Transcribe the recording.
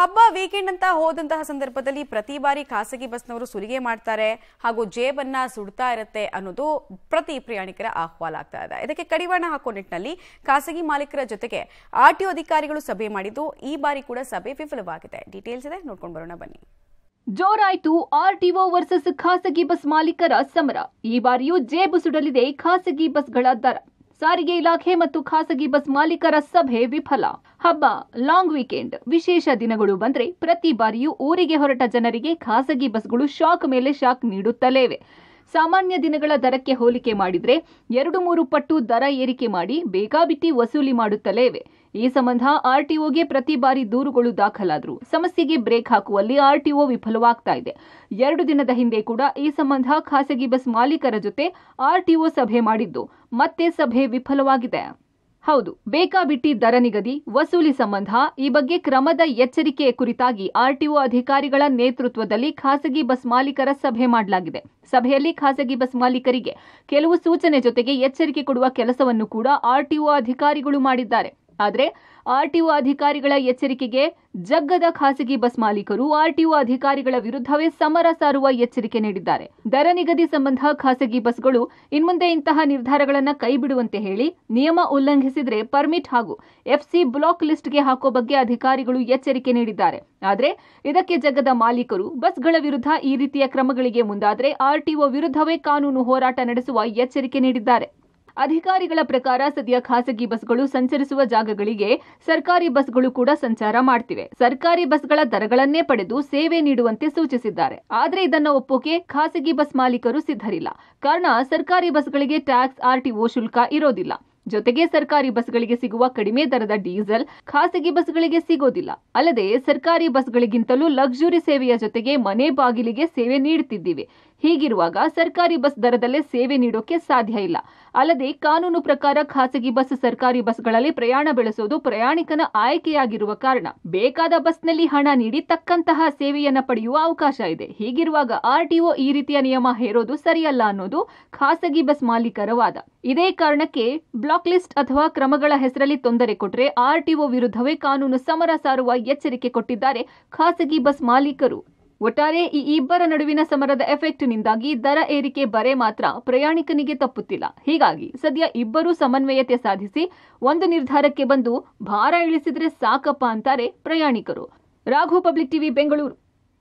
ಹಬ್ಬ ವೀಕೆಂಡ್ ಅಂತ ಹೋದಂತಹ ಸಂದರ್ಭದಲ್ಲಿ ಪ್ರತಿ ಬಾರಿ ಖಾಸಗಿ ಬಸ್ನವರು ಸುಲಿಗೆ ಮಾಡ್ತಾರೆ ಹಾಗೂ ಜೇಬನ್ನ ಸುಡ್ತಾ ಇರುತ್ತೆ ಅನ್ನೋದು ಪ್ರತಿ ಪ್ರಯಾಣಿಕರ ಆಹ್ವಾನ ಆಗ್ತಾ ಇದೆ ಇದಕ್ಕೆ ಕಡಿವಾಣ ಹಾಕೋ ನಿಟ್ಟಿನಲ್ಲಿ ಖಾಸಗಿ ಮಾಲೀಕರ ಜೊತೆಗೆ ಆರ್ಟಿಒ ಅಧಿಕಾರಿಗಳು ಸಭೆ ಮಾಡಿದ್ದು ಈ ಬಾರಿ ಕೂಡ ಸಭೆ ವಿಫಲವಾಗಿದೆ ಡೀಟೇಲ್ಸ್ ಇದೆ ನೋಡ್ಕೊಂಡು ಬರೋಣ ಬನ್ನಿ ಜೋರಾಯ್ತು ಆರ್ಟಿಒ ವರ್ಸಸ್ ಖಾಸಗಿ ಬಸ್ ಮಾಲೀಕರ ಸಮರ ಈ ಬಾರಿಯೂ ಜೇಬು ಸುಡಲಿದೆ ಖಾಸಗಿ ಬಸ್ಗಳ ದರ ಸಾರಿಗೆ ಇಲಾಖೆ ಮತ್ತು ಖಾಸಗಿ ಬಸ್ ಮಾಲೀಕರ ಸಭೆ ವಿಫಲ ಹಬ್ಬ ಲಾಂಗ್ ವೀಕೆಂಡ್ ವಿಶೇಷ ದಿನಗಳು ಬಂದ್ರೆ ಪ್ರತಿ ಬಾರಿಯೂ ಊರಿಗೆ ಹೊರಟ ಜನರಿಗೆ ಖಾಸಗಿ ಬಸ್ಗಳು ಶಾಕ್ ಮೇಲೆ ಶಾಕ್ ನೀಡುತ್ತಲೇವೆ ಸಾಮಾನ್ಯ ದಿನಗಳ ದರಕ್ಕೆ ಹೋಲಿಕೆ ಮಾಡಿದ್ರೆ ಎರಡು ಮೂರು ಪಟ್ಟು ದರ ಏರಿಕೆ ಮಾಡಿ ಬೇಕಾಬಿಟ್ಟಿ ವಸೂಲಿ ಮಾಡುತ್ತಲೇವೆ ಈ ಸಂಬಂಧ ಆರ್ಟಿಒಗೆ ಪ್ರತಿ ಬಾರಿ ದೂರುಗಳು ದಾಖಲಾದರು ಸಮಸ್ಯೆಗೆ ಬ್ರೇಕ್ ಹಾಕುವಲ್ಲಿ ಆರ್ಟಿಒ ವಿಫಲವಾಗ್ತಾ ಇದೆ ಎರಡು ದಿನದ ಹಿಂದೆ ಕೂಡ ಈ ಸಂಬಂಧ ಖಾಸಗಿ ಬಸ್ ಮಾಲೀಕರ ಜೊತೆ ಆರ್ಟಿಒ ಸಭೆ ಮಾಡಿದ್ದು ಮತ್ತೆ ಸಭೆ ವಿಫಲವಾಗಿದೆ ಹೌದು ಬೇಕಾಬಿಟ್ಟಿ ದರ ನಿಗದಿ ವಸೂಲಿ ಸಂಬಂಧ ಈ ಬಗ್ಗೆ ಕ್ರಮದ ಎಚ್ಚರಿಕೆ ಕುರಿತಾಗಿ ಆರ್ಟಿಒ ಅಧಿಕಾರಿಗಳ ನೇತೃತ್ವದಲ್ಲಿ ಖಾಸಗಿ ಬಸ್ ಮಾಲೀಕರ ಸಭೆ ಮಾಡಲಾಗಿದೆ ಸಭೆಯಲ್ಲಿ ಖಾಸಗಿ ಬಸ್ ಮಾಲೀಕರಿಗೆ ಕೆಲವು ಸೂಚನೆ ಜೊತೆಗೆ ಎಚ್ಚರಿಕೆ ಕೊಡುವ ಕೆಲಸವನ್ನು ಕೂಡ ಆರ್ಟಿಒ ಅಧಿಕಾರಿಗಳು ಮಾಡಿದ್ದಾರೆ ಆದರೆ ಆರ್ಟಿಒ ಅಧಿಕಾರಿಗಳ ಎಚ್ಚರಿಕೆಗೆ ಜಗ್ಗದ ಖಾಸಗಿ ಬಸ್ ಮಾಲೀಕರು ಆರ್ಟಿಒ ಅಧಿಕಾರಿಗಳ ವಿರುದ್ಧವೇ ಸಮರ ಸಾರುವ ಎಚ್ಚರಿಕೆ ನೀಡಿದ್ದಾರೆ ದರ ನಿಗದಿ ಸಂಬಂಧ ಖಾಸಗಿ ಬಸ್ಗಳು ಇನ್ಮುಂದೆ ಇಂತಹ ನಿರ್ಧಾರಗಳನ್ನು ಕೈಬಿಡುವಂತೆ ಹೇಳಿ ನಿಯಮ ಉಲ್ಲಂಘಿಸಿದರೆ ಪರ್ಮಿಟ್ ಹಾಗೂ ಎಫ್ಸಿ ಬ್ಲಾಕ್ ಲಿಸ್ಟ್ಗೆ ಹಾಕೋ ಬಗ್ಗೆ ಅಧಿಕಾರಿಗಳು ಎಚ್ಚರಿಕೆ ನೀಡಿದ್ದಾರೆ ಆದರೆ ಇದಕ್ಕೆ ಜಗ್ಗದ ಮಾಲೀಕರು ಬಸ್ಗಳ ವಿರುದ್ಧ ಈ ರೀತಿಯ ಕ್ರಮಗಳಿಗೆ ಮುಂದಾದರೆ ಆರ್ಟಿಒ ವಿರುದ್ಧವೇ ಕಾನೂನು ಹೋರಾಟ ನಡೆಸುವ ಎಚ್ಚರಿಕೆ ನೀಡಿದ್ದಾರೆ ಅಧಿಕಾರಿಗಳ ಪ್ರಕಾರ ಸದ್ಯ ಖಾಸಗಿ ಬಸ್ಗಳು ಸಂಚರಿಸುವ ಜಾಗಗಳಿಗೆ ಸರ್ಕಾರಿ ಬಸ್ಗಳು ಕೂಡ ಸಂಚಾರ ಮಾಡ್ತಿವೆ ಸರ್ಕಾರಿ ಬಸ್ಗಳ ದರಗಳನ್ನೇ ಪಡೆದು ಸೇವೆ ನೀಡುವಂತೆ ಸೂಚಿಸಿದ್ದಾರೆ ಆದರೆ ಇದನ್ನು ಒಪ್ಪೋಕೆ ಖಾಸಗಿ ಬಸ್ ಮಾಲೀಕರು ಸಿದ್ಧರಿಲ್ಲ ಕಾರಣ ಸರ್ಕಾರಿ ಬಸ್ಗಳಿಗೆ ಟ್ಯಾಕ್ಸ್ ಆರ್ಟಿಒ ಶುಲ್ಕ ಇರೋದಿಲ್ಲ ಜೊತೆಗೆ ಸರ್ಕಾರಿ ಬಸ್ಗಳಿಗೆ ಸಿಗುವ ಕಡಿಮೆ ದರದ ಡೀಸೆಲ್ ಖಾಸಗಿ ಬಸ್ಗಳಿಗೆ ಸಿಗೋದಿಲ್ಲ ಅಲ್ಲದೆ ಸರ್ಕಾರಿ ಬಸ್ಗಳಿಗಿಂತಲೂ ಲಕ್ಸುರಿ ಸೇವೆಯ ಜೊತೆಗೆ ಮನೆ ಬಾಗಿಲಿಗೆ ಸೇವೆ ನೀಡುತ್ತಿದ್ದೀವಿ ಹೀಗಿರುವಾಗ ಸರ್ಕಾರಿ ಬಸ್ ದರದಲ್ಲೇ ಸೇವೆ ನೀಡೋಕೆ ಸಾಧ್ಯ ಇಲ್ಲ ಅಲ್ಲದೆ ಕಾನೂನು ಪ್ರಕಾರ ಖಾಸಗಿ ಬಸ್ ಸರ್ಕಾರಿ ಬಸ್ಗಳಲ್ಲಿ ಪ್ರಯಾಣ ಬೆಳೆಸೋದು ಪ್ರಯಾಣಿಕನ ಆಯ್ಕೆಯಾಗಿರುವ ಕಾರಣ ಬೇಕಾದ ಬಸ್ನಲ್ಲಿ ಹಣ ನೀಡಿ ತಕ್ಕಂತಹ ಸೇವೆಯನ್ನು ಪಡೆಯುವ ಅವಕಾಶ ಇದೆ ಹೀಗಿರುವಾಗ ಆರ್ಟಿಒ ಈ ರೀತಿಯ ನಿಯಮ ಹೇರೋದು ಸರಿಯಲ್ಲ ಅನ್ನೋದು ಖಾಸಗಿ ಬಸ್ ಮಾಲೀಕರ ವಾದ ಇದೇ ಕಾರಣಕ್ಕೆ ಬ್ಲಾಕ್ ಲಿಸ್ಟ್ ಅಥವಾ ಕ್ರಮಗಳ ಹೆಸರಲ್ಲಿ ತೊಂದರೆ ಕೊಟ್ಟರೆ ಆರ್ಟಿಒ ವಿರುದ್ಧವೇ ಕಾನೂನು ಸಮರ ಸಾರುವ ಎಚ್ಚರಿಕೆ ಕೊಟ್ಟಿದ್ದಾರೆ ಖಾಸಗಿ ಬಸ್ ಮಾಲೀಕರು ಒಟ್ಟಾರೆ ಈ ಇಬ್ಬರ ನಡುವಿನ ಸಮರದ ಎಫೆಕ್ಟ್ನಿಂದಾಗಿ ದರ ಏರಿಕೆ ಬರೆ ಮಾತ್ರ ಪ್ರಯಾಣಿಕನಿಗೆ ತಪ್ಪುತ್ತಿಲ್ಲ ಹೀಗಾಗಿ ಸದ್ಯ ಇಬ್ಬರೂ ಸಮನ್ವಯತೆ ಸಾಧಿಸಿ ಒಂದು ನಿರ್ಧಾರಕ್ಕೆ ಬಂದು ಭಾರ ಇಳಿಸಿದ್ರೆ ಸಾಕಪ್ಪ ಅಂತಾರೆ ಪ್ರಯಾಣಿಕರು ರಾಘು ಪಬ್ಲಿಕ್ ಟಿವಿ ಬೆಂಗಳೂರು